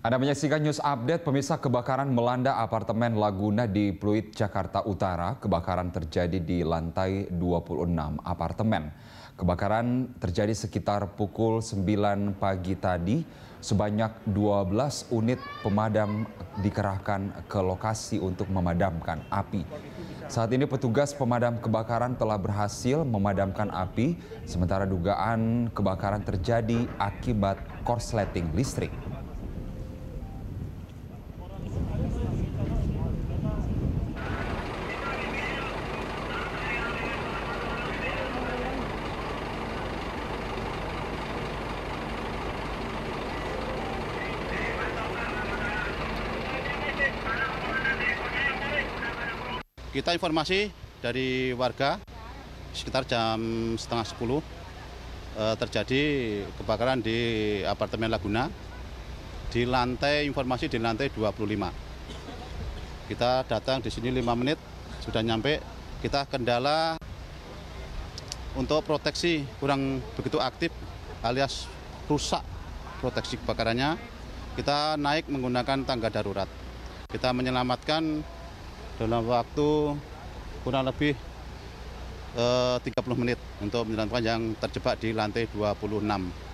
Anda menyaksikan news update pemirsa kebakaran melanda apartemen Laguna di Pluit, Jakarta Utara. Kebakaran terjadi di lantai 26 apartemen. Kebakaran terjadi sekitar pukul 9 pagi tadi. Sebanyak 12 unit pemadam dikerahkan ke lokasi untuk memadamkan api. Saat ini petugas pemadam kebakaran telah berhasil memadamkan api, sementara dugaan kebakaran terjadi akibat korsleting listrik. Kita informasi dari warga sekitar jam setengah sepuluh eh, terjadi kebakaran di apartemen Laguna di lantai informasi di lantai 25. Kita datang di sini 5 menit sudah nyampe. Kita kendala untuk proteksi kurang begitu aktif alias rusak proteksi kebakarannya. Kita naik menggunakan tangga darurat. Kita menyelamatkan dalam waktu kurang lebih eh, 30 menit untuk menyelamatkan yang terjebak di lantai 26.